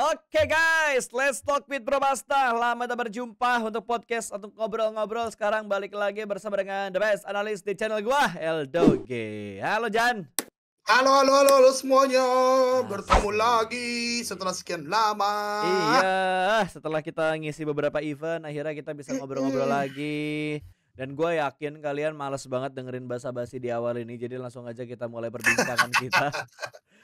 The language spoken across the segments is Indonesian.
Oke guys, let's talk with Bro Basta. Lama tak berjumpa untuk podcast untuk ngobrol-ngobrol. Sekarang balik lagi bersama dengan the best analis di channel gua, Eldoge. Halo Jan. Halo, halo, halo, halo semuanya. Bertemu lagi setelah sekian lama. Iya, setelah kita ngisi beberapa event, akhirnya kita bisa ngobrol-ngobrol lagi. Dan gue yakin kalian males banget dengerin basa-basi di awal ini, jadi langsung aja kita mulai perbincangan kita.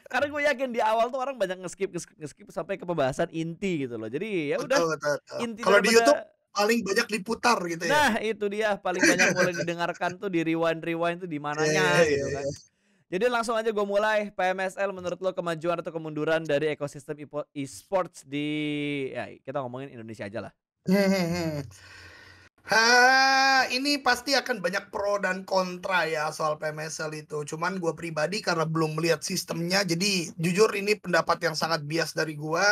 Karena gue yakin di awal tuh orang banyak ngeskip ngeskip sampai ke pembahasan inti gitu loh. Jadi ya udah inti Kalau di YouTube paling banyak diputar gitu ya. Nah, itu dia paling banyak boleh didengarkan tuh di rewind rewind tuh di mananya yeah, yeah, gitu iya. kan. Yeah, yeah. Jadi langsung aja gue mulai PMSL menurut lo kemajuan atau kemunduran dari ekosistem e-sports di ya kita ngomongin Indonesia aja lah. Ha, ini pasti akan banyak pro dan kontra ya soal PMSL itu. Cuman gue pribadi karena belum melihat sistemnya, jadi jujur ini pendapat yang sangat bias dari gue.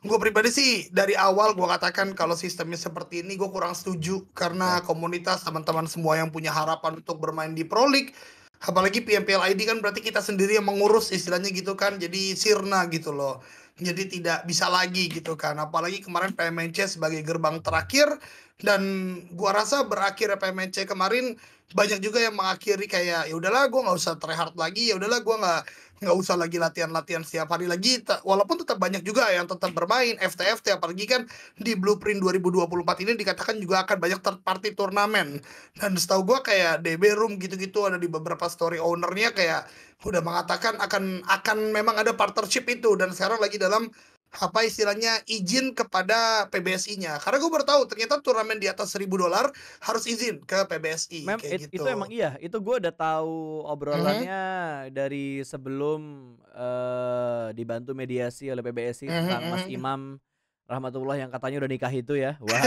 Gue pribadi sih dari awal gue katakan kalau sistemnya seperti ini gue kurang setuju karena ya. komunitas teman-teman semua yang punya harapan untuk bermain di Pro League apalagi PMPL ID kan berarti kita sendiri yang mengurus istilahnya gitu kan jadi sirna gitu loh jadi tidak bisa lagi gitu kan apalagi kemarin PMNC sebagai gerbang terakhir dan gua rasa berakhir PMC kemarin banyak juga yang mengakhiri kayak ya udahlah gua nggak usah try lagi ya udahlah gua nggak nggak usah lagi latihan-latihan setiap hari lagi walaupun tetap banyak juga yang tetap bermain FTF tiap pagi kan di Blueprint 2024 ini dikatakan juga akan banyak third party turnamen dan setahu gua kayak DB Room gitu-gitu ada di beberapa story ownernya kayak udah mengatakan akan akan memang ada partnership itu dan sekarang lagi dalam apa istilahnya izin kepada PBSI-nya karena gue baru tahu ternyata turnamen di atas seribu dolar harus izin ke PBSI Mem, kayak it, gitu. itu emang iya itu gue udah tahu mm-hmm. obrolannya mm -hmm. dari sebelum uh, dibantu mediasi oleh PBSI mm -hmm. tentang Mas mm-hmm. Imam Rahmatullah yang katanya udah nikah itu ya wah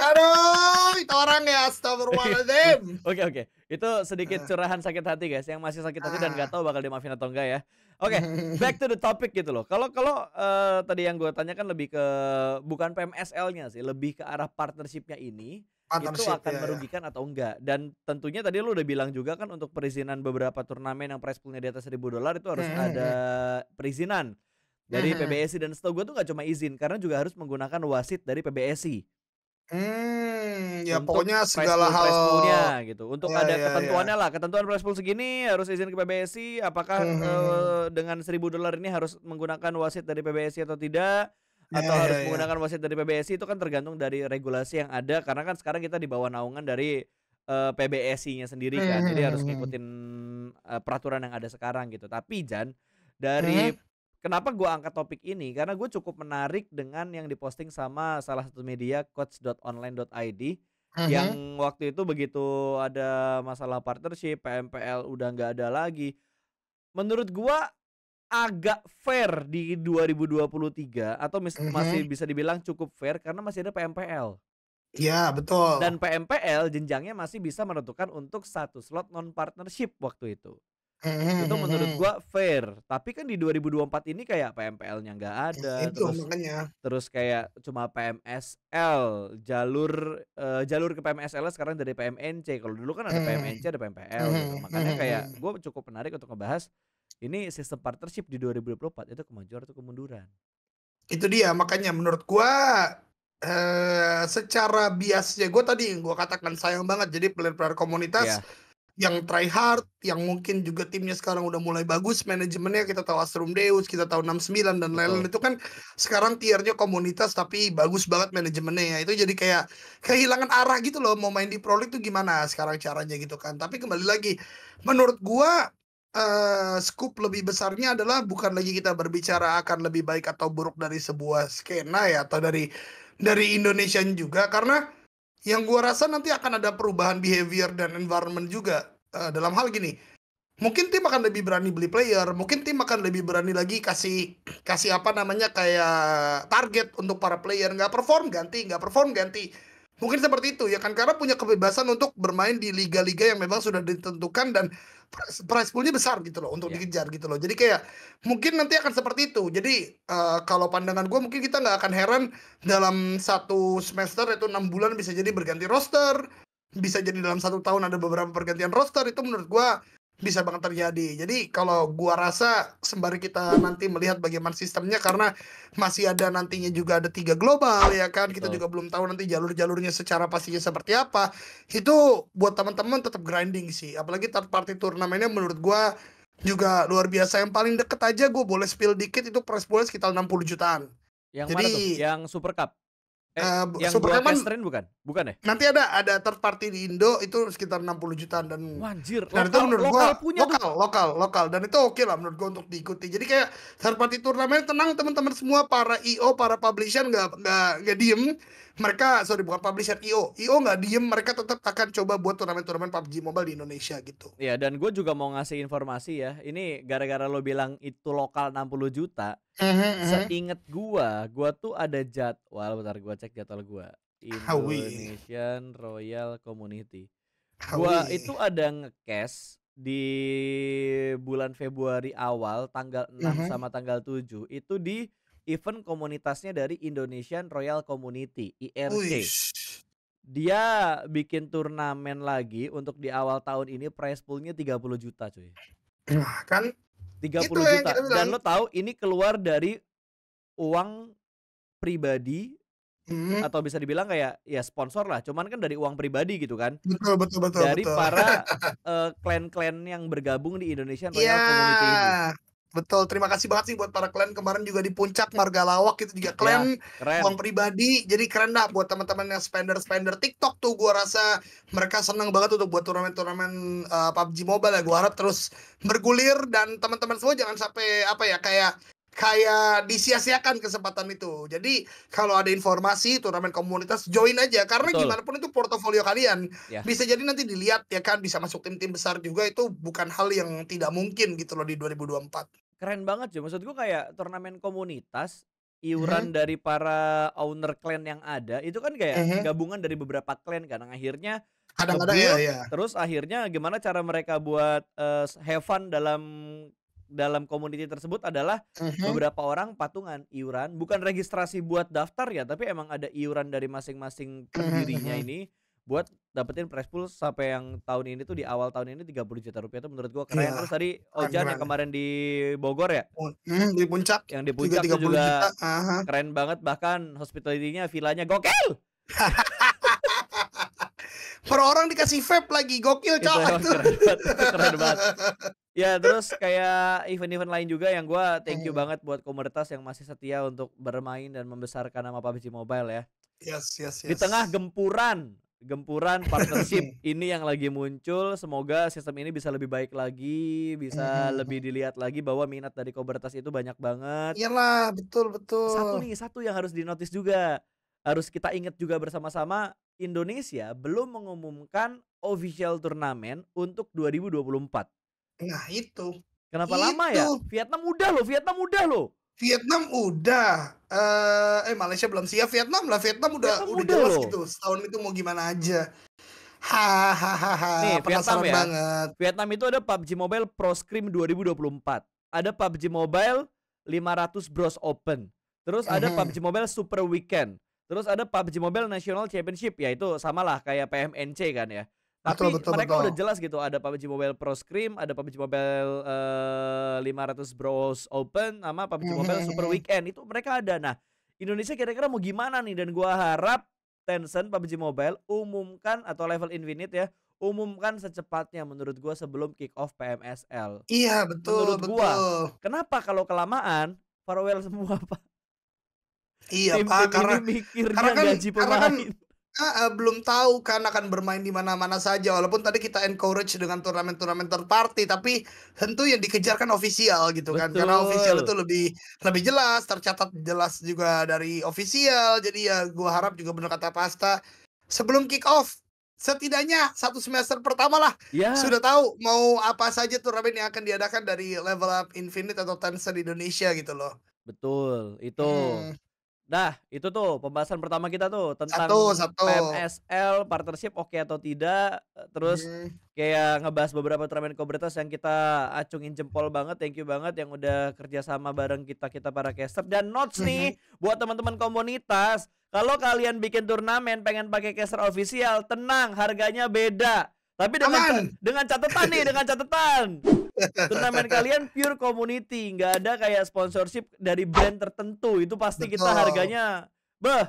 Aduh, itu orang ya, astagfirullahaladzim. Oke, okay, oke. Okay. Itu sedikit eh. curahan sakit hati guys yang masih sakit hati dan ah. gak tahu bakal dimaafin atau enggak ya. Oke, okay, back to the topic gitu loh. Kalau kalau uh, tadi yang gue tanyakan lebih ke bukan PMSL-nya sih, lebih ke arah partnershipnya ini partnership, itu akan ya, merugikan ya. atau enggak dan tentunya tadi lu udah bilang juga kan untuk perizinan beberapa turnamen yang prize poolnya di atas 1000 dolar itu harus hmm, hmm, ada hmm. perizinan dari hmm. PBSI dan setahu gue tuh gak cuma izin karena juga harus menggunakan wasit dari PBSI Hmm, ya untuk pokoknya segala hal poolnya, gitu. Untuk ya, ada ya, ketentuannya ya. lah, ketentuan price pool segini harus izin ke PBSI apakah hmm. uh, dengan seribu dolar ini harus menggunakan wasit dari PBSI atau tidak ya, atau ya, harus ya, menggunakan wasit dari PBSI itu kan tergantung dari regulasi yang ada karena kan sekarang kita di bawah naungan dari uh, eh, PBSI-nya sendiri hmm, kan. Hmm. Jadi harus ngikutin uh, peraturan yang ada sekarang gitu. Tapi Jan dari hmm Kenapa gue angkat topik ini? Karena gue cukup menarik dengan yang diposting sama salah satu media coach.online.id uh-huh. yang mm-hmm. waktu itu begitu ada masalah partnership PMPL udah nggak ada lagi. Menurut gue agak fair di 2023 atau mis- uh-huh. masih mm-hmm. bisa dibilang cukup fair karena masih ada PMPL. Iya betul. Dan PMPL jenjangnya masih bisa menentukan untuk satu slot non partnership waktu itu. Eh, itu eh, menurut eh. gua fair tapi kan di 2024 ini kayak PMPL-nya nggak ada nah, itu terus, makanya terus kayak cuma PMSL jalur uh, jalur ke PMSL sekarang dari PMNC kalau dulu kan ada PMNC ada PMPL gitu. makanya kayak gua cukup menarik untuk ngebahas ini sistem partnership di 2024 itu kemajuan atau kemunduran itu dia makanya menurut gua Uh, secara biasnya gue tadi gue katakan sayang banget jadi player-player komunitas yeah yang try hard, yang mungkin juga timnya sekarang udah mulai bagus, manajemennya kita tahu Astrum Deus, kita tahu 69 dan lain-lain itu kan sekarang tiernya komunitas tapi bagus banget manajemennya ya. Itu jadi kayak kehilangan arah gitu loh mau main di Pro League tuh gimana sekarang caranya gitu kan. Tapi kembali lagi menurut gua uh, eh, scoop lebih besarnya adalah bukan lagi kita berbicara akan lebih baik atau buruk dari sebuah skena ya atau dari dari Indonesia juga karena yang gue rasa nanti akan ada perubahan behavior dan environment juga uh, dalam hal gini mungkin tim akan lebih berani beli player mungkin tim akan lebih berani lagi kasih kasih apa namanya kayak target untuk para player nggak perform ganti nggak perform ganti Mungkin seperti itu ya kan karena punya kebebasan untuk bermain di liga-liga yang memang sudah ditentukan dan price poolnya besar gitu loh untuk yeah. dikejar gitu loh. Jadi kayak mungkin nanti akan seperti itu. Jadi uh, kalau pandangan gue mungkin kita nggak akan heran dalam satu semester itu enam bulan bisa jadi berganti roster, bisa jadi dalam satu tahun ada beberapa pergantian roster itu menurut gue bisa banget terjadi. Jadi kalau gua rasa sembari kita nanti melihat bagaimana sistemnya karena masih ada nantinya juga ada tiga global ya kan. Kita oh. juga belum tahu nanti jalur-jalurnya secara pastinya seperti apa. Itu buat teman-teman tetap grinding sih. Apalagi third party turnamennya menurut gua juga luar biasa. Yang paling deket aja gua boleh spill dikit itu press boleh sekitar 60 jutaan. Yang Jadi, mana tuh? Yang Super Cup? Uh, yang Superman Catherine bukan? Bukan ya? Nanti ada ada third party di Indo itu sekitar 60 jutaan dan Wanjir, dan nah, lokal, itu menurut lokal gua punya lokal, lokal, lokal, lokal dan itu oke okay lah menurut gua untuk diikuti. Jadi kayak third party turnamen tenang teman-teman semua para IO, para publisher nggak nggak nggak diem. Mereka sorry bukan publisher IO, IO nggak diem. Mereka tetap akan coba buat turnamen-turnamen PUBG Mobile di Indonesia gitu. Iya dan gue juga mau ngasih informasi ya. Ini gara-gara lo bilang itu lokal 60 juta Seinget gua, gua tuh ada jadwal bentar gua cek jadwal gua. Indonesian Royal Community. Gua itu ada ngecast di bulan Februari awal tanggal 6 uh -huh. sama tanggal 7 itu di event komunitasnya dari Indonesian Royal Community IRC. Dia bikin turnamen lagi untuk di awal tahun ini prize poolnya 30 juta cuy. Nah, kan Tiga puluh juta. Dan lo tahu ini keluar dari uang pribadi hmm. atau bisa dibilang kayak ya sponsor lah. Cuman kan dari uang pribadi gitu kan. Betul betul betul. Dari betul. para klan eh, klan-klan yang bergabung di Indonesian Royal yeah. Community ini. Betul, terima kasih banget sih buat para klan kemarin juga di puncak marga lawak itu juga ya, klan ya, uang pribadi. Jadi keren dah buat teman-teman yang spender-spender TikTok tuh gua rasa mereka seneng banget untuk buat turnamen-turnamen uh, eh, PUBG Mobile ya. Gua harap terus bergulir dan teman-teman semua jangan sampai apa ya kayak kayak disia-siakan kesempatan itu. Jadi kalau ada informasi turnamen komunitas join aja karena Betul. gimana pun itu portofolio kalian. Ya. Bisa jadi nanti dilihat ya kan bisa masuk tim-tim besar juga itu bukan hal yang tidak mungkin gitu loh di 2024. Keren banget sih maksud gue kayak turnamen komunitas iuran hmm. dari para owner clan yang ada itu kan kayak -huh. Mhm. gabungan dari beberapa clan kan akhirnya kadang-kadang ya, ya terus akhirnya gimana cara mereka buat uh, have fun dalam dalam community tersebut adalah uh-huh. beberapa orang patungan iuran, bukan registrasi buat daftar ya, tapi emang ada iuran dari masing-masing mm-hmm, pendirinya uh-huh. ini buat dapetin press pool sampai yang tahun ini tuh di awal tahun ini 30 juta rupiah itu menurut gua keren. yeah. Terus tadi Ojan yang kemarin di Bogor ya? Mm, di puncak. Yang di puncak juga, juga juta. Uh -huh. keren banget bahkan hospitality-nya vilanya gokil. per orang dikasih vape lagi gokil cowok itu, keren banget ya terus kayak event-event lain juga yang gue thank you iya. banget buat komunitas yang masih setia untuk bermain dan membesarkan nama PUBG Mobile ya yes yes yes di tengah gempuran gempuran partnership ini yang lagi muncul semoga sistem ini bisa lebih baik lagi bisa hmm. lebih dilihat lagi bahwa minat dari komunitas itu banyak banget iyalah betul betul satu nih satu yang harus dinotis juga harus kita ingat juga bersama-sama Indonesia belum mengumumkan official turnamen untuk 2024. Nah, itu. Kenapa itu. lama ya? Vietnam udah loh, Vietnam udah loh. Vietnam udah eh, eh Malaysia belum siap Vietnam lah Vietnam udah Vietnam udah, udah jelas loh. gitu setahun itu mau gimana aja hahaha Nih, Vietnam ya. banget Vietnam itu ada PUBG Mobile Pro Scrim 2024 ada PUBG Mobile 500 Bros Open terus ada mhm. PUBG Mobile Super Weekend Terus ada PUBG Mobile National Championship ya itu samalah kayak PMNC kan ya. Tapi betul, betul, mereka betul. udah jelas gitu ada PUBG Mobile Pro Scrim, ada PUBG Mobile uh, eh, 500 Bros Open sama PUBG hmm, Mobile hmm, Super hmm, Weekend itu mereka ada. Nah, Indonesia kira-kira mau gimana nih dan gua harap Tencent PUBG Mobile umumkan atau level Infinite ya umumkan secepatnya menurut gua sebelum kick off PMSL. Iya betul. Menurut betul. gua, kenapa kalau kelamaan farewell semua pak? Iya tim, pak tim karena mikirnya karena kan gaji pemain. karena kan uh, belum tahu kan akan bermain di mana-mana saja walaupun tadi kita encourage dengan turnamen-turnamen third party tapi tentu yang dikejar kan ofisial gitu kan karena ofisial itu lebih lebih jelas tercatat jelas juga dari ofisial jadi ya gua harap juga benar kata Pasta sebelum kick off setidaknya satu semester pertama lah yeah. sudah tahu mau apa saja turnamen yang akan diadakan dari level up infinite atau Tencent Indonesia gitu loh betul itu hmm. Nah, itu tuh pembahasan pertama kita tuh tentang satu, satu. PMSL partnership oke okay atau tidak. Terus hmm. kayak ngebahas beberapa turnamen komunitas yang kita acungin jempol banget. Thank you banget yang udah kerjasama bareng kita kita para caster dan notes hmm. nih buat teman-teman komunitas. Kalau kalian bikin turnamen pengen pakai caster official, tenang harganya beda. Tapi dengan dengan catatan nih, dengan catatan turnamen kalian pure community, nggak ada kayak sponsorship dari brand tertentu. Itu pasti Betul. kita harganya beh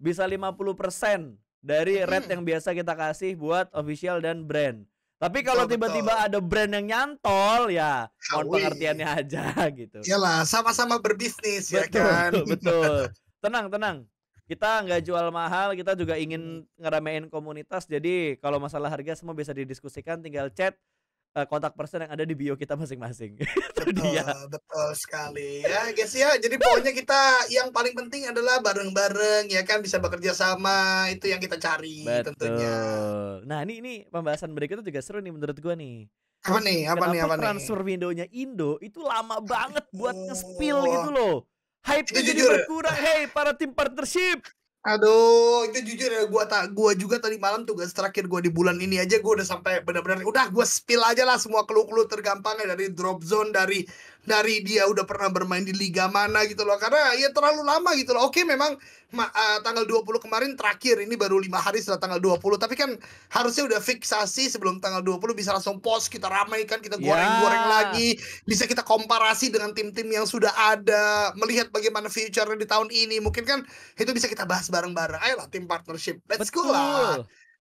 bisa 50% dari rate yang biasa kita kasih buat official dan brand. Tapi kalau tiba-tiba ada brand yang nyantol ya mohon pengertiannya aja gitu. Iyalah, sama-sama berbisnis ya betul, ya kan. Betul. Tenang, tenang. Kita nggak jual mahal, kita juga ingin ngeramein komunitas. Jadi kalau masalah harga semua bisa didiskusikan tinggal chat uh, kontak person yang ada di bio kita masing-masing. Itu betul, dia. Betul sekali ya guys ya. Jadi pokoknya kita yang paling penting adalah bareng-bareng ya kan bisa bekerja sama itu yang kita cari betul. tentunya. Nah, ini ini pembahasan berikutnya juga seru nih menurut gua nih. Apa nih? Apa Kenapa nih? Apa transfer windownya Indo itu lama banget buat oh. nge-spill gitu loh. Hype itu jujur. berkurang, hey para tim partnership. Aduh, itu jujur ya gua tak gua juga tadi malam tugas terakhir gua di bulan ini aja gua udah sampai benar-benar udah gua spill aja lah semua keluh-keluh tergampangnya dari drop zone dari dari dia udah pernah bermain di liga mana gitu loh karena ya terlalu lama gitu loh oke memang ma uh, tanggal 20 kemarin terakhir ini baru lima hari setelah tanggal 20 tapi kan harusnya udah fiksasi sebelum tanggal 20 bisa langsung post kita ramaikan kita ya. goreng-goreng yeah. lagi bisa kita komparasi dengan tim-tim yang sudah ada melihat bagaimana future di tahun ini mungkin kan itu bisa kita bahas bareng-bareng ayolah tim partnership let's Betul. go lah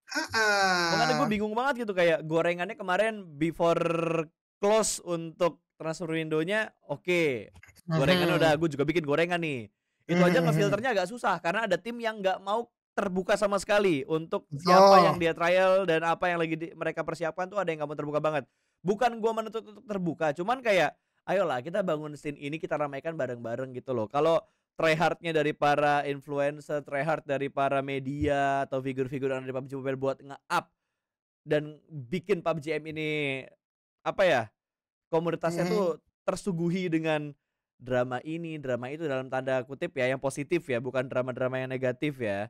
Uh-uh. Makanya gue bingung banget gitu kayak gorengannya kemarin before close untuk transfer window-nya oke okay. gorengan udah gue juga bikin gorengan nih itu aja ngefilternya agak susah karena ada tim yang nggak mau terbuka sama sekali untuk siapa yang dia trial dan apa yang lagi di, mereka persiapkan tuh ada yang nggak mau terbuka banget bukan gua menutup untuk terbuka cuman kayak ayolah kita bangun scene ini kita ramaikan bareng-bareng gitu loh kalau try tryhardnya dari para influencer try hard dari para media atau figur-figur dari PUBG Mobile buat nge-up dan bikin pubgm ini apa ya komunitasnya yeah. tuh tersuguhi dengan drama ini, drama itu dalam tanda kutip ya yang positif ya, bukan drama-drama yang negatif ya.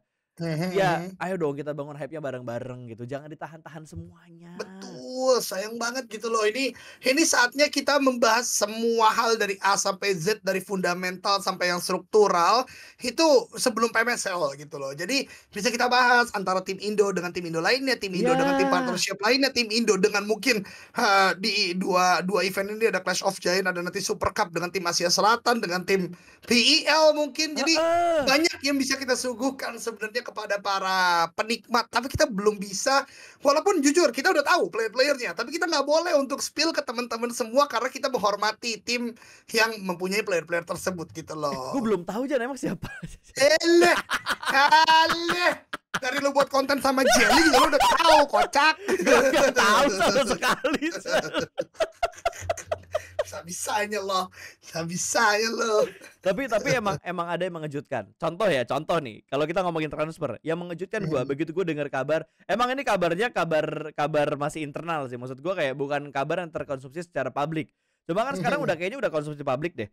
Ya, ayo dong kita bangun hype-nya bareng-bareng gitu. Jangan ditahan-tahan semuanya. Betul Wah, sayang banget gitu loh. Ini ini saatnya kita membahas semua hal dari A sampai Z dari fundamental sampai yang struktural itu sebelum PMSL ya, oh, gitu loh. Jadi bisa kita bahas antara tim Indo dengan tim Indo lainnya, tim Indo yeah. dengan tim ya. partnership lainnya, tim Indo dengan mungkin uh, di dua dua event ini ada Clash of Giant, ada nanti Super Cup dengan tim Asia Selatan dengan tim pel mungkin. Jadi uh -uh. banyak yang bisa kita suguhkan sebenarnya kepada para penikmat, tapi kita belum bisa walaupun jujur kita udah tahu play-play playernya tapi kita nggak boleh untuk spill ke teman-teman semua karena kita menghormati tim yang mempunyai player-player tersebut gitu loh eh, gue belum tahu jangan emang siapa eleh eleh dari lu buat konten sama Jelly juga lu udah tahu kocak gak tahu sama sekali bisa-bisanya loh bisa-bisanya loh tapi tapi emang emang ada yang mengejutkan contoh ya contoh nih kalau kita ngomongin transfer yang mengejutkan gue hmm. begitu gue dengar kabar emang ini kabarnya kabar kabar masih internal sih maksud gue kayak bukan kabar yang terkonsumsi secara publik cuma kan sekarang hmm. udah kayaknya udah konsumsi publik deh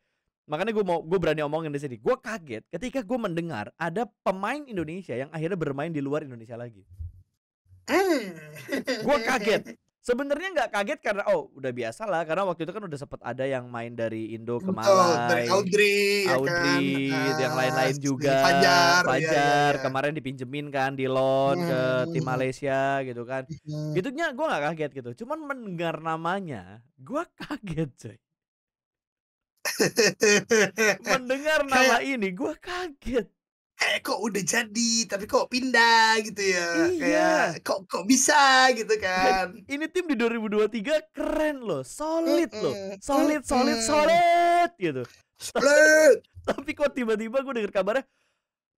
makanya gue mau gue berani omongin di sini gue kaget ketika gue mendengar ada pemain Indonesia yang akhirnya bermain di luar Indonesia lagi hmm. gue kaget Sebenarnya nggak kaget karena oh udah biasa lah karena waktu itu kan udah sempat ada yang main dari Indo ke Malai, Betul, dari Audrey, Audrey, ya kan? yang lain-lain juga, Fajar, iya, iya, Fajar ya, ya, ya. kemarin dipinjemin kan di loan hmm. ke tim Malaysia gitu kan, hmm. Iya. gitunya gue nggak kaget gitu, cuman mendengar namanya gue kaget coy. mendengar nama ini gue kaget kayak eh, kok udah jadi tapi kok pindah gitu ya iya. kayak kok kok bisa gitu kan ini tim di 2023 keren loh solid mm -mm. loh solid solid mm -mm. solid gitu solid tapi, kok tiba-tiba gue denger kabarnya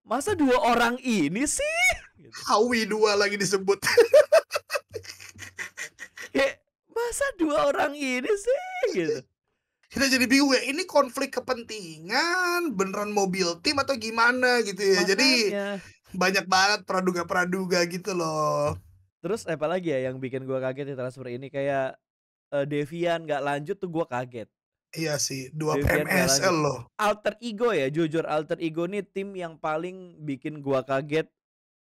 masa dua orang ini sih gitu. Hawi dua lagi disebut kayak masa dua orang ini sih gitu kita jadi bingung ya ini konflik kepentingan beneran mobil tim atau gimana gitu ya Makanya. jadi banyak banget praduga-praduga gitu loh terus apa lagi ya yang bikin gua kaget di transfer ini kayak uh, Devian nggak lanjut tuh gua kaget Iya sih, dua Devian PMSL loh. Alter ego ya, jujur alter ego nih tim yang paling bikin gua kaget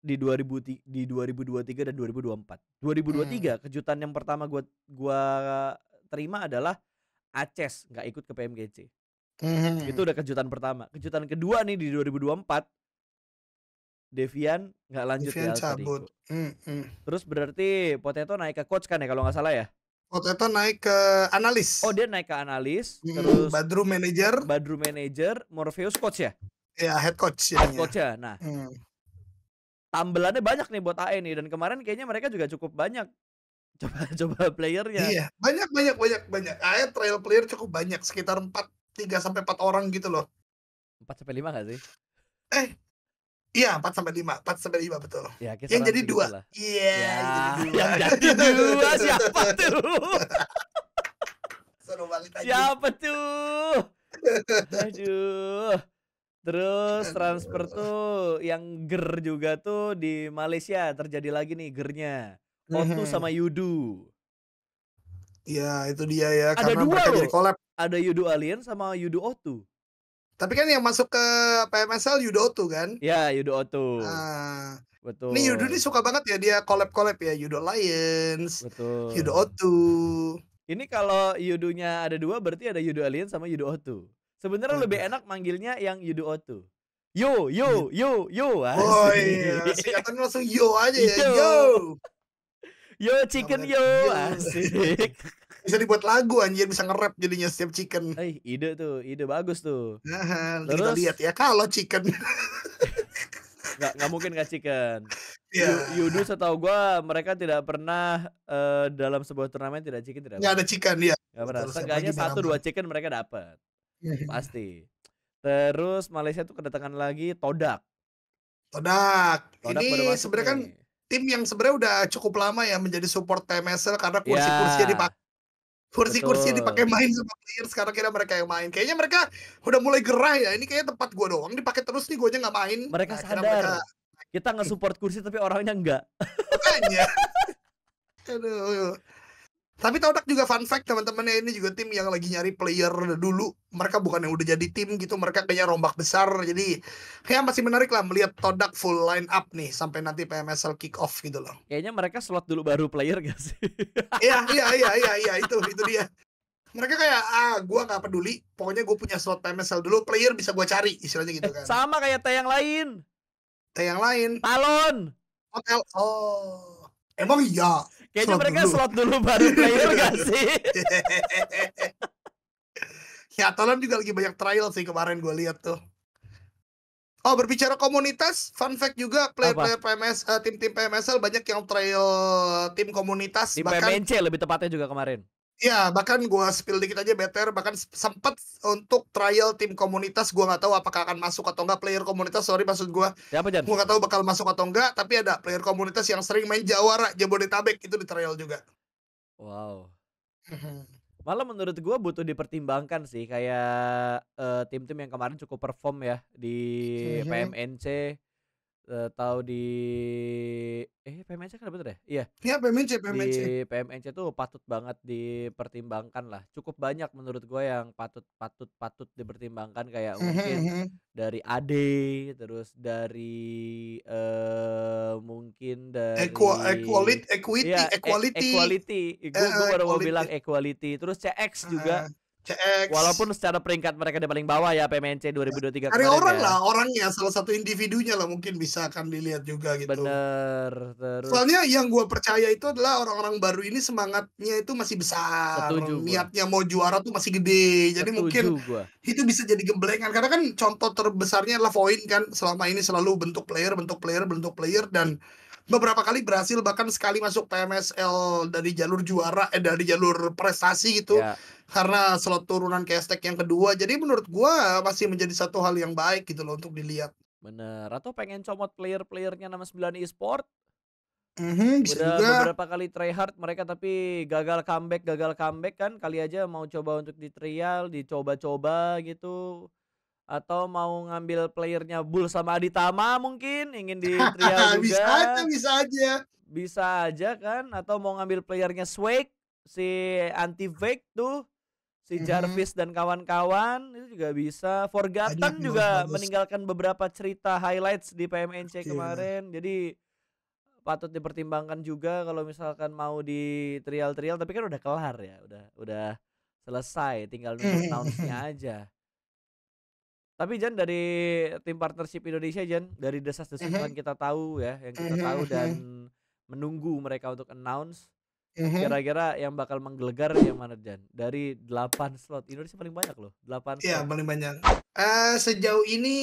di 2000 di 2023 dan 2024. 2023 hmm. kejutan yang pertama gua gua terima adalah Aces nggak ikut ke PMGC. -hmm. Itu udah kejutan pertama. Kejutan kedua nih di 2024 Devian nggak lanjut ya Devian ya, cabut. Hmm, -hmm. Terus berarti Poteto naik ke coach kan ya kalau nggak salah ya? Poteto naik ke analis. Oh dia naik ke analis. -hmm. Terus Badru manager. Badru manager. Morpheus coach ya? Ya head coach. ya. Head ya. coach ya. Nah. Hmm. Tambelannya banyak nih buat AE nih dan kemarin kayaknya mereka juga cukup banyak coba coba playernya iya banyak banyak banyak banyak ah trial player cukup banyak sekitar empat tiga sampai empat orang gitu loh empat sampai lima gak sih eh Iya, empat sampai lima empat sampai lima betul. Ya, gitu iya, yang jadi ya, dua Iya, yeah, yang jadi dua siapa tuh? Seru banget Siapa tuh? Aduh. Terus transfer tuh yang ger juga tuh di Malaysia terjadi lagi nih gernya. Otu mhm. sama Yudu. Ya itu dia ya. Ada dua loh. Jadi collab. Ada Yudu Alien sama Yudu Otu. Tapi kan yang masuk ke PMSL Yudo Otu kan? Ya Yudo Otu. Nah, Betul. Ini Yudo ini suka banget ya dia collab-collab ya Yudo Lions. Betul. Yudo Otu. Ini kalau Yudunya ada dua berarti ada Yudo Alien sama Yudo Otu. Sebenarnya lebih enak manggilnya yang Yudo Otu. Yo, yo, yo, yo. Asik. Oh iya, singkatan langsung yo aja ya. Yo. yo. Yo chicken yo asik. Bisa dibuat lagu anjir bisa nge-rap jadinya setiap chicken. Eh, ide tuh, ide bagus tuh. Nah, Terus, kita lihat ya kalau chicken. nggak nggak mungkin nggak chicken. Yeah. Yudu setahu gue mereka tidak pernah uh, dalam sebuah turnamen tidak chicken tidak. Nggak ada chicken ya. Nggak pernah. Setidaknya satu dua chicken mereka dapat iya, iya. pasti. Terus Malaysia tuh kedatangan lagi Todak. Todak. Todak ini sebenarnya kan tim yang sebenarnya udah cukup lama ya menjadi support TMSL karena ya. kursi-kursi yeah. dipakai kursi-kursi dipakai main sama player sekarang kira mereka yang main kayaknya mereka udah mulai gerah ya ini kayaknya tempat gua doang dipakai terus nih gua aja nggak main mereka nah, sadar mereka... kita nge support kursi tapi orangnya enggak aduh tapi Todak juga fun fact teman-temannya ini juga tim yang lagi nyari player dulu. Mereka bukan yang udah jadi tim gitu, mereka kayaknya rombak besar. Jadi kayak masih menarik lah melihat Todak full line up nih sampai nanti PMSL kick off gitu loh. Kayaknya mereka slot dulu baru player gak sih? Iya, iya, iya, iya, iya, itu itu dia. Mereka kayak ah gua nggak peduli, pokoknya gue punya slot PMSL dulu, player bisa gua cari istilahnya gitu kan. Sama kayak tayang yang lain. tayang yang lain. Talon. Hotel. Oh. Emang iya. Kayaknya slot mereka dulu. slot dulu baru player gak sih? ya Tottenham juga lagi banyak trial sih kemarin gue lihat tuh. Oh berbicara komunitas, fun fact juga player-player PMS, tim eh, tim-tim PMSL banyak yang trial eh, tim komunitas. Tim bahkan, PMNC lebih tepatnya juga kemarin. Ya, bahkan gue spill dikit aja better, bahkan sempet untuk trial tim komunitas gue gak tahu apakah akan masuk atau enggak player komunitas, sorry maksud gue Siapa Jan? Gue nggak tahu bakal masuk atau enggak, tapi ada player komunitas yang sering main Jawara Jabodetabek itu di trial juga. Wow. Malah menurut gue butuh dipertimbangkan sih kayak eh, tim-tim uh, yang kemarin cukup perform ya di PMNC uh, tahu di eh PMNC kan betul ya? Iya. Iya PMNC PMNC. Di PMNC tuh patut banget dipertimbangkan lah. Cukup banyak menurut gue yang patut patut patut dipertimbangkan kayak hmm, hmm, mungkin hmm. dari AD terus dari uh, mungkin dari Equal, equality equity ya, equality e equality. Gue eh, baru mau bilang equality terus CX juga. Uh CX. Walaupun secara peringkat mereka di paling bawah ya PMNC 2023 Cari orang ya. lah orangnya salah satu individunya lah mungkin bisa akan dilihat juga gitu. Bener. Terus. Soalnya yang gue percaya itu adalah orang-orang baru ini semangatnya itu masih besar. Setuju Niatnya mau juara tuh masih gede. Jadi Setuju mungkin gua. itu bisa jadi gemblengan karena kan contoh terbesarnya adalah Voin kan selama ini selalu bentuk player, bentuk player, bentuk player dan beberapa kali berhasil bahkan sekali masuk PMSL dari jalur juara eh dari jalur prestasi gitu yeah. karena slot turunan Kestek yang kedua jadi menurut gua masih menjadi satu hal yang baik gitu loh untuk dilihat bener atau pengen comot player-playernya nama 9 e-sport Mm-hmm, bisa Udah juga. beberapa kali try hard mereka tapi gagal comeback, gagal comeback kan kali aja mau coba untuk di trial, dicoba-coba gitu atau mau ngambil playernya Bull sama Aditama mungkin ingin di trial juga bisa aja bisa aja bisa aja kan atau mau ngambil playernya Swag si anti fake tuh si mhm. Jarvis mm -hmm. dan kawan-kawan itu juga bisa Forgotten Banyak juga bagus. meninggalkan beberapa cerita highlights di PMNC okay. kemarin jadi patut dipertimbangkan juga kalau misalkan mau di trial-trial tapi kan udah kelar ya udah udah selesai tinggal mhm. announce-nya aja tapi Jan dari tim partnership Indonesia Jan dari desas desus yang kita tahu ya, yang kita tahu dan menunggu mereka untuk announce uh-huh. kira-kira yang bakal menggelegar yang mana Jan? Dari delapan slot Indonesia paling banyak loh, 8 Iya, paling banyak. Uh, sejauh ini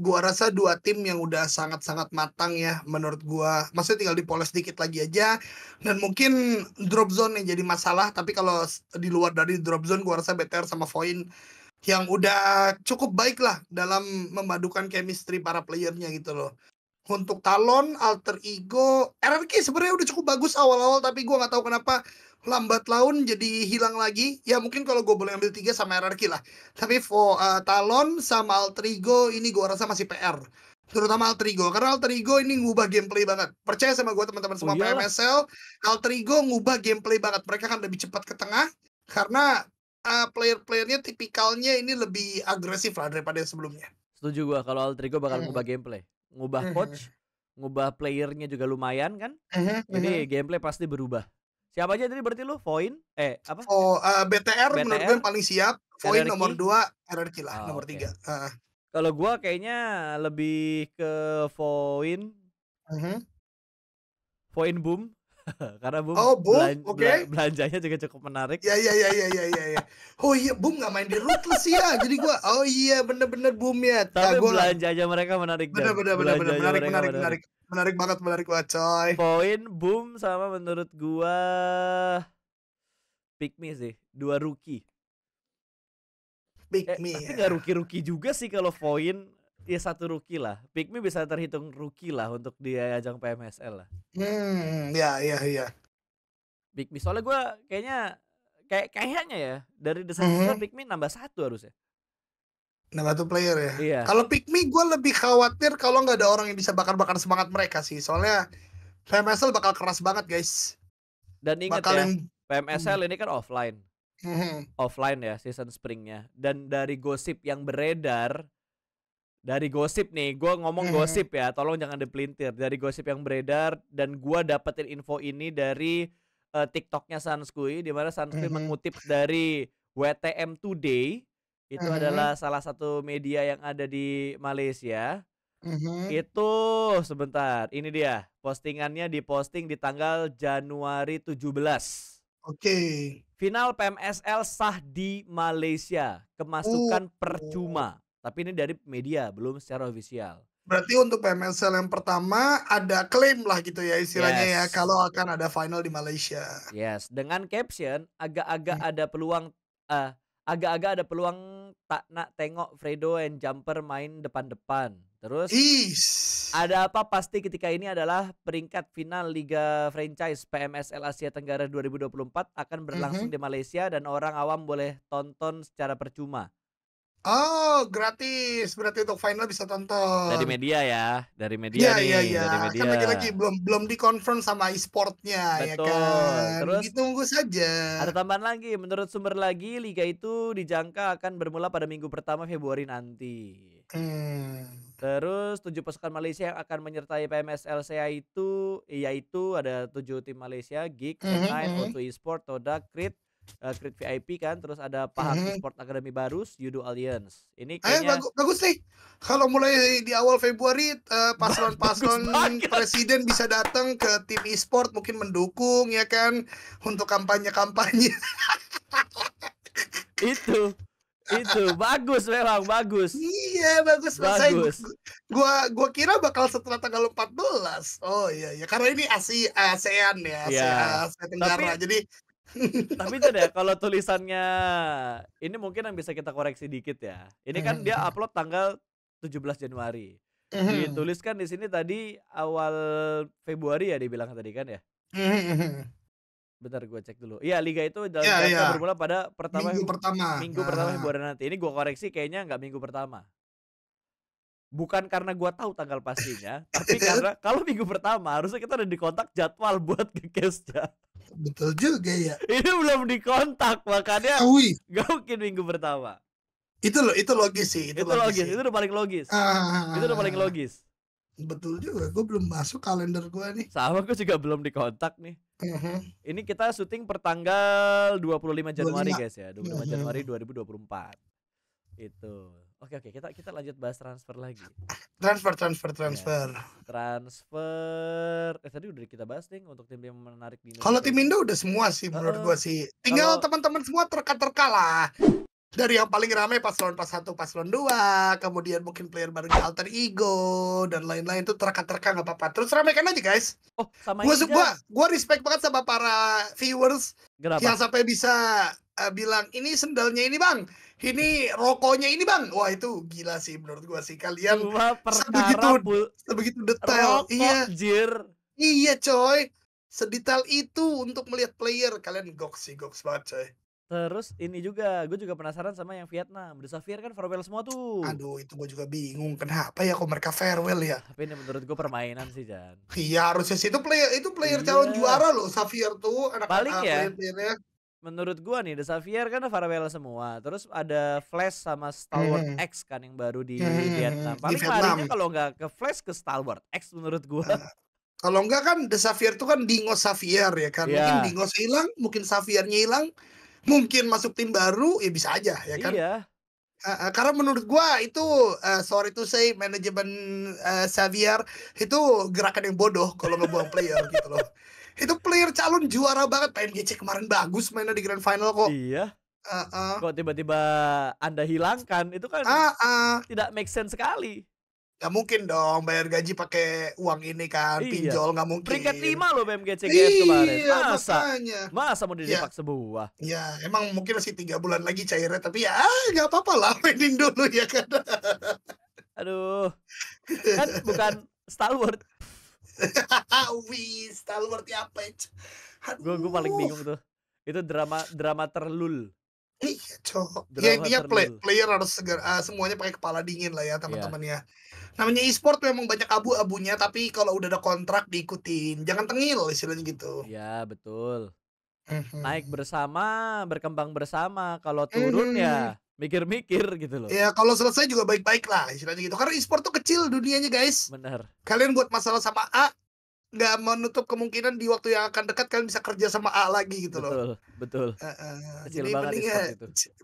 gua rasa dua tim yang udah sangat-sangat matang ya menurut gua. Maksudnya tinggal dipoles dikit lagi aja dan mungkin drop zone yang jadi masalah, tapi kalau di luar dari drop zone gua rasa better sama Voin yang udah cukup baik lah dalam memadukan chemistry para playernya gitu loh. Untuk Talon, Alter Ego, RRQ sebenarnya udah cukup bagus awal-awal tapi gue nggak tahu kenapa lambat laun jadi hilang lagi. Ya mungkin kalau gue boleh ambil tiga sama RRQ lah. Tapi for uh, eh, Talon sama Alter Ego ini gue rasa masih PR terutama Alter Ego karena Alter Ego ini ngubah gameplay banget percaya sama gue teman-teman oh semua oh, iya? PMSL Alter Ego ngubah gameplay banget mereka kan lebih cepat ke tengah karena uh, player-playernya tipikalnya ini lebih agresif lah daripada yang sebelumnya. Setuju gua kalau Altrigo bakal hmm. ngubah gameplay, ngubah hmm. coach, ngubah playernya juga lumayan kan. Hmm. Jadi hmm. gameplay pasti berubah. Siapa aja tadi berarti lu? Voin? Eh, apa? Oh, uh, eh, BTR, BTR menurut gue yang paling siap. Voin nomor 2, RRQ lah oh, nomor okay. Uh. Kalau gua kayaknya lebih ke Voin. Uh hmm. -huh. Voin Boom. Karena Bung oh, boom. belan okay. belanjanya juga cukup menarik. Ya ya ya ya ya ya. ya. Oh iya, boom nggak main di Ruthless ya. Jadi gua oh iya bener-bener boom ya. ya. Tapi nah, belanjanya lang... mereka menarik. Bener-bener bener-bener menarik menarik menarik. Menarik banget menarik banget coy. Poin boom sama menurut gua pick me sih, dua rookie. Pick eh, me. Eh, tapi ya. nggak rookie-rookie juga sih kalau poin ya satu rookie lah. Pikmi bisa terhitung rookie lah untuk dia ajang PMSL lah. Hmm, ya ya ya. Pikmi soalnya gue kayaknya kayak kayaknya ya dari desain mm -hmm. Pikmi nambah satu harusnya. Nambah satu player ya. Iya. Kalau Pikmi gue lebih khawatir kalau nggak ada orang yang bisa bakar-bakar semangat mereka sih. Soalnya PMSL bakal keras banget guys. Dan ingat ya, yang... PMSL hmm. ini kan offline. Mm -hmm. Offline ya season springnya. Dan dari gosip yang beredar dari gosip nih, gue ngomong hmm, hmm. gosip ya, tolong jangan dipelintir. Dari gosip yang beredar dan gue dapetin info ini dari uh, TikToknya Sanskui, di mana Sanskui hmm, mengutip dari WTM Today, itu adalah salah satu media yang ada di Malaysia. Itu sebentar, ini dia postingannya diposting di tanggal Januari 17. Oke. Okay. Final PMSL sah di Malaysia, kemasukan oh. percuma. Tapi ini dari media, belum secara ofisial. Berarti untuk PMSL yang pertama ada klaim lah gitu ya istilahnya ya, yes. ya kalau akan ada final di Malaysia. Yes, dengan caption agak-agak hmm. ada peluang uh, agak-agak ada peluang tak nak tengok Fredo and Jumper main depan-depan. Terus Is. ada apa pasti ketika ini adalah peringkat final Liga Franchise PMSL Asia Tenggara 2024 akan berlangsung mm -hmm. di Malaysia dan orang awam boleh tonton secara percuma. Oh, gratis. Berarti untuk final bisa tonton. Dari media ya, dari media ya, nih, ya, ya. dari media. Kan lagi-lagi belum belum dikonfirm sama e-sportnya ya kan. Terus ditunggu saja. Ada tambahan lagi, menurut sumber lagi liga itu dijangka akan bermula pada minggu pertama Februari nanti. Hmm. Terus tujuh pasukan Malaysia yang akan menyertai PMS LCA e itu yaitu ada tujuh tim Malaysia, Geek, Online, mm -hmm. sport hmm, hmm. Esport, Todak, Crit, uh, eh, Creed VIP kan, terus ada Pak hmm. Sport Academy baru, Judo Alliance. Ini eh, kayaknya eh, bagus, bagus nih. Kalau mulai di awal Februari eh, paslon-paslon uh, presiden bisa datang ke tim e-sport mungkin mendukung ya kan untuk kampanye-kampanye. itu itu bagus memang bagus iya bagus bagus gua gua kira bakal setelah tanggal 14 oh iya ya karena ini Asia ASEAN ya Asia, yeah. Asia e Tenggara Tapi, jadi tapi itu deh kalau tulisannya ini mungkin yang bisa kita koreksi dikit ya. Ini kan dia hmm. upload tanggal 17 Januari. Hmm. Dituliskan di sini tadi awal Februari ya dibilang tadi kan ya. Hmm. Bentar gue cek dulu. Iya liga itu dalam ya, ya. bermula pada pertama minggu pertama. Minggu nah. pertama Februari nanti. Ini gue koreksi kayaknya nggak minggu pertama bukan karena gua tahu tanggal pastinya, tapi karena kalau minggu pertama harusnya kita udah dikontak jadwal buat ke case Betul juga ya. Ini belum dikontak makanya Awi. mungkin minggu pertama. Itu lo itu logis sih. Itu, itu logis, logis. itu udah paling logis. Ah, ah, ah itu udah ah, paling logis. Betul juga, gua belum masuk kalender gua nih. Sama gua juga belum dikontak nih. Uh-huh. Ini kita syuting pertanggal 25 Januari 25. guys ya, 25 uh-huh. Mm-hmm. Januari 2024. Itu. Oke oke kita kita lanjut bahas transfer lagi. Transfer transfer ya, transfer. Yes. Transfer. Eh tadi udah kita bahas nih untuk tim yang menarik di Kalau tim Indo udah semua sih menurut gue gua sih. Tinggal teman-teman semua terka-terka Dari yang paling ramai paslon pas satu, paslon dua, kemudian mungkin player baru di alter ego dan lain-lain itu terka-terka nggak apa-apa. Terus ramaikan aja guys. Oh sama gua, juga. gua, gua respect banget sama para viewers Kenapa? yang sampai bisa uh, bilang ini sendalnya ini bang ini rokoknya ini bang wah itu gila sih menurut gua sih kalian sebegitu sebegitu detail rokok, iya jir. iya coy sedetail itu untuk melihat player kalian gok sih gok banget coy Terus ini juga, gue juga penasaran sama yang Vietnam. The Safir kan farewell semua tuh. Aduh, itu gue juga bingung kenapa ya kok mereka farewell ya. Tapi ini menurut gue permainan sih Jan. Iya harusnya sih itu player itu player iya. calon juara loh Safir tuh anak-anak Paling ya, menurut gua nih The Xavier kan Farewell semua. Terus ada Flash sama Star Wars hmm. X kan yang baru di hmm. Vietnam. Paling di kalau nggak ke Flash ke Star Wars X menurut gua. Nah, kalau nggak kan The Xavier tuh kan Dingo Xavier ya kan. Yeah. Mungkin Dingo hilang, mungkin Xaviernya hilang, mungkin masuk tim baru ya bisa aja ya kan. Iya. Uh, uh, karena menurut gua itu uh, sorry to say manajemen uh, eh, Xavier itu gerakan yang bodoh kalau ngebuang player gitu loh itu player calon juara banget PNGC kemarin bagus mainnya di grand final kok iya uh, uh. kok tiba-tiba anda hilangkan itu kan uh, uh. tidak make sense sekali Gak mungkin dong bayar gaji pakai uang ini kan iya. pinjol nggak mungkin. Peringkat lima loh BMG CGF iya, kemarin. Masa makanya. masa mau dilipat ya. sebuah. Ya, emang mungkin masih tiga bulan lagi cairnya tapi ya ah, nggak apa-apa lah mainin dulu ya kan. Aduh. Kan bukan Star Wars. Wis, tahu berarti apa ya? Gue gue paling bingung tuh. Itu drama drama terlul. Iya, cok. Iya, ya intinya play, player harus segera uh, eh, semuanya pakai kepala dingin lah ya iya. teman-teman yeah. ya. Namanya e-sport memang banyak abu-abunya, tapi kalau udah ada kontrak diikutin, jangan tengil istilahnya gitu. Iya, yeah, betul. Naik mm-hmm. bersama, berkembang bersama. Kalau turun ya mm-hmm. mikir-mikir gitu loh. Ya kalau selesai juga baik-baik lah istilahnya gitu. Karena e-sport tuh kecil dunianya guys. Bener. Kalian buat masalah sama A, nggak menutup kemungkinan di waktu yang akan dekat kalian bisa kerja sama A lagi gitu loh. Betul, betul. Uh, uh, jadi mending ya,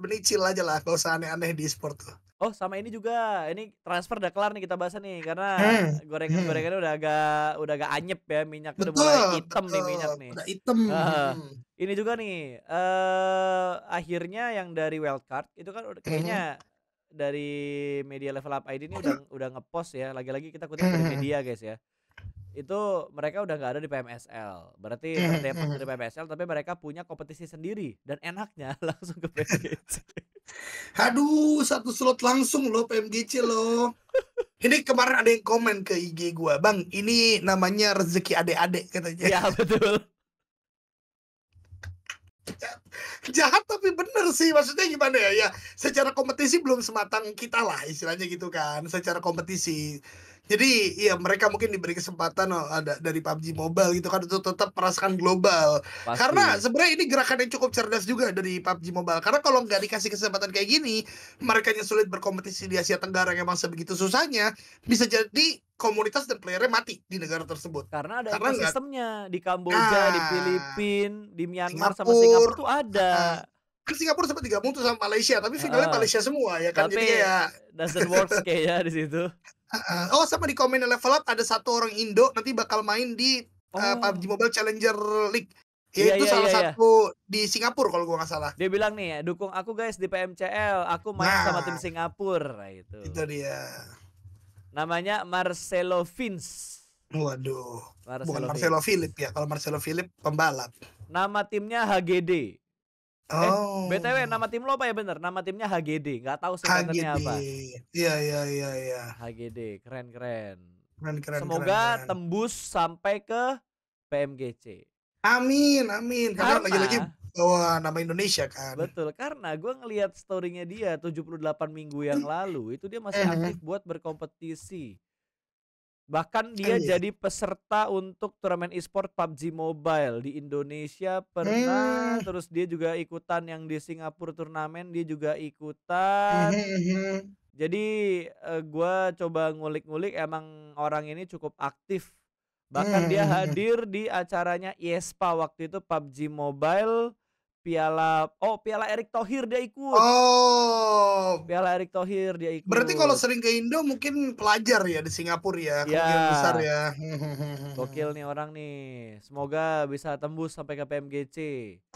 mending chill aja lah, gak usah aneh-aneh di sport tuh. Oh sama ini juga, ini transfer udah kelar nih kita bahas nih karena gorengan hmm. gorengan gorengannya udah agak udah agak anyep ya minyak udah mulai hitam nih minyak nih. Udah hitam. Uh, ini juga nih uh, akhirnya yang dari wildcard itu kan kayaknya hmm. dari media level up ID ini udah udah ngepost ya. Lagi-lagi kita kutip dari media guys ya itu mereka udah nggak ada di PMSL. Berarti Depok eh, eh, di eh. PMSL tapi mereka punya kompetisi sendiri dan enaknya langsung ke PMGC. Aduh, satu slot langsung loh PMGC loh. Ini kemarin ada yang komen ke IG gua, "Bang, ini namanya rezeki adik-adik," katanya. Ya betul. Jahat, jahat tapi bener sih maksudnya gimana ya ya secara kompetisi belum sematang kita lah istilahnya gitu kan secara kompetisi jadi ya mereka mungkin diberi kesempatan oh, ada dari PUBG Mobile gitu kan untuk tetap merasakan global. Pasti. Karena sebenarnya ini gerakan yang cukup cerdas juga dari PUBG Mobile. Karena kalau nggak dikasih kesempatan kayak gini, mereka yang sulit berkompetisi di Asia Tenggara yang emang sebegitu susahnya, bisa jadi komunitas dan playernya mati di negara tersebut. Karena ada Karena sistemnya di Kamboja, nah, di Filipina, di Myanmar Singapura, sama Singapura tuh ada. Uh, Singapura sempat digabung tuh sama Malaysia tapi finalnya uh, Malaysia semua ya kan tapi jadi ya doesn't work kayaknya di situ Uh, oh sama di komen level up ada satu orang Indo nanti bakal main di eh, oh. uh, PUBG Mobile Challenger League. Ya, itu iya, salah iya, iya, satu di Singapura kalau gua nggak salah. Dia bilang nih, dukung aku guys di PMCL, aku main nah, sama tim Singapura itu. Itu dia. Namanya Marcelo Vins. Waduh. Marcelo Bukan Marcelo Philip ya, kalau Marcelo Philip pembalap. Nama timnya HGD. Eh, oh. Eh, BTW nama tim lo apa ya bener? Nama timnya HGD, nggak tahu sebenarnya apa. Iya iya iya iya. HGD, keren-keren. Keren-keren. Semoga keren, keren. tembus sampai ke PMGC. Amin, amin. Karena lagi-lagi bawa nama Indonesia kan. Betul, karena gue ngelihat storynya dia 78 minggu yang hmm. lalu itu dia masih eh. aktif buat berkompetisi Bahkan dia iya. jadi peserta untuk turnamen e-sport PUBG Mobile di Indonesia pernah. Eh. Terus dia juga ikutan yang di Singapura turnamen, dia juga eh, ikutan. Eh, jadi uh, gue coba ngulik-ngulik emang orang ini cukup aktif. Bahkan dia hadir di acaranya ESPA waktu itu PUBG Mobile Piala oh Piala Erik Thohir dia ikut. Oh. Piala Erik Thohir dia ikut. Berarti kalau sering ke Indo mungkin pelajar ya di Singapura ya, ya. besar ya. Gokil nih orang nih. Semoga bisa tembus sampai ke PMGC.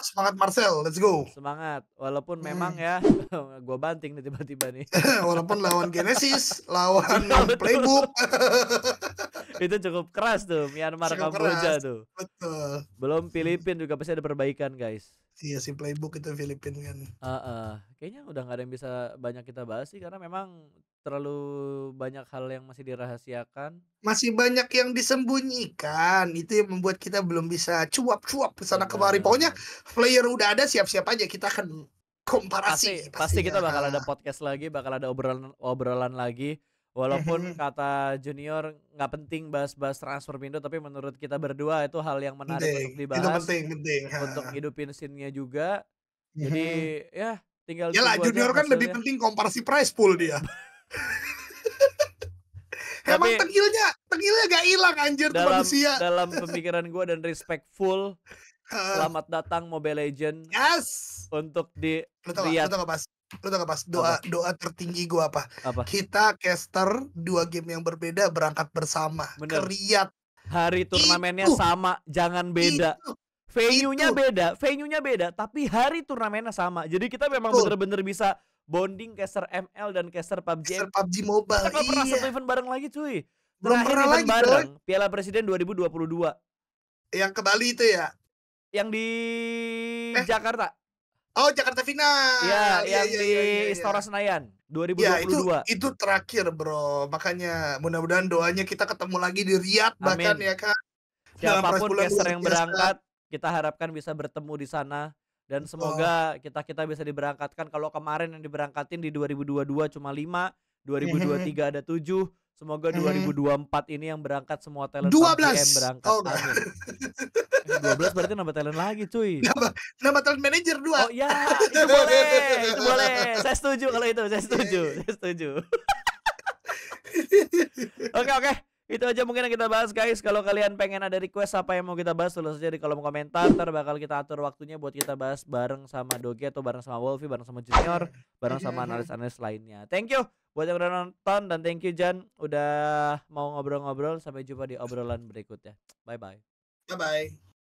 Semangat Marcel, let's go. Semangat. Walaupun hmm. memang ya gue banting nih tiba-tiba nih. Walaupun lawan Genesis, lawan Playbook. itu cukup keras tuh Myanmar cukup Kamboja keras. tuh. Betul. Belum Filipina juga pasti ada perbaikan, guys. Iya si playbook itu Filipina. kan. Uh, uh, kayaknya udah nggak ada yang bisa banyak kita bahas sih karena memang terlalu banyak hal yang masih dirahasiakan. Masih banyak yang disembunyikan itu yang membuat kita belum bisa cuap-cuap kesana kemari. Pokoknya player udah ada siap-siap aja kita akan komparasi. Pasti, pasti kita bakal ada podcast lagi, bakal ada obrolan obrolan lagi. Walaupun kata junior nggak penting bahas-bahas transfer pindah, tapi menurut kita berdua itu hal yang menarik penting. untuk dibahas. Itu penting, penting. Untuk hidupin scene juga. Jadi iya. ya tinggal Ya lah junior kan lebih penting komparasi price pool dia. tapi, Emang tengilnya, tengilnya gak hilang anjir dalam, manusia. Dalam pemikiran gue dan respectful, Selamat datang Mobile Legend. Yes. Untuk di Lu tau, Lu tau gak, Mas? lu tau gak pas doa apa? doa tertinggi gue apa? apa kita caster dua game yang berbeda berangkat bersama Bener. keriat hari turnamennya itu. sama jangan beda Venue-nya beda, venue-nya beda, tapi hari turnamennya sama. Jadi kita memang bener-bener bisa bonding caster ML dan caster PUBG. Caster PUBG Mobile. Kita iya. pernah satu event bareng lagi, cuy. Belum Terakhir pernah lagi, bareng, bro. Piala Presiden 2022. Yang ke Bali itu ya? Yang di eh. Jakarta. Oh Jakarta final. Iya, ya, yang ya, di ya, ya, Istora ya. Senayan 2022. Ya, itu, itu terakhir bro. Makanya mudah-mudahan doanya kita ketemu lagi di Riyadh bahkan ya kan. Siapapun peser yang berangkat, kita harapkan bisa bertemu di sana dan semoga kita kita bisa diberangkatkan. Kalau kemarin yang diberangkatin di 2022 cuma 5, 2023 ada 7, semoga 2024 mm-hmm. ini yang berangkat semua talent 12. berangkat. Oh, 12 berarti nambah talent lagi cuy. Nambah, nambah talent manager dua. Oh iya, itu boleh, itu boleh. Saya setuju kalau itu, saya setuju, iya, iya. saya setuju. Oke oke. Itu aja mungkin yang kita bahas guys Kalau kalian pengen ada request apa yang mau kita bahas Tulis aja di kolom komentar Ntar bakal kita atur waktunya buat kita bahas Bareng sama Doge atau bareng sama Wolfie Bareng sama Junior Bareng sama iya. analis-analis lainnya Thank you buat yang udah nonton Dan thank you Jan Udah mau ngobrol-ngobrol Sampai jumpa di obrolan berikutnya Bye-bye Bye-bye